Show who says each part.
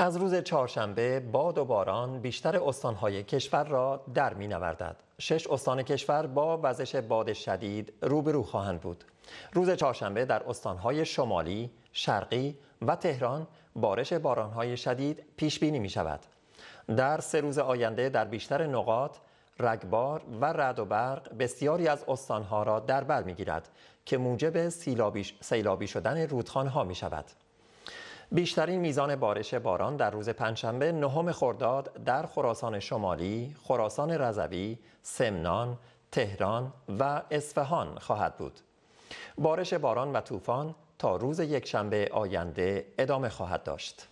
Speaker 1: از روز چهارشنبه باد و باران بیشتر استانهای کشور را در می نوردد. شش استان کشور با وزش باد شدید روبرو خواهند بود. روز چهارشنبه در استانهای شمالی، شرقی و تهران بارش بارانهای شدید پیش بینی می شود. در سه روز آینده در بیشتر نقاط رگبار و رد و برق بسیاری از استانها را در بر می گیرد که موجب سیلابی, شدن ها می شود. بیشترین میزان بارش باران در روز پنجشنبه نهم خرداد در خراسان شمالی، خراسان رضوی، سمنان، تهران و اصفهان خواهد بود. بارش باران و طوفان تا روز یکشنبه آینده ادامه خواهد داشت.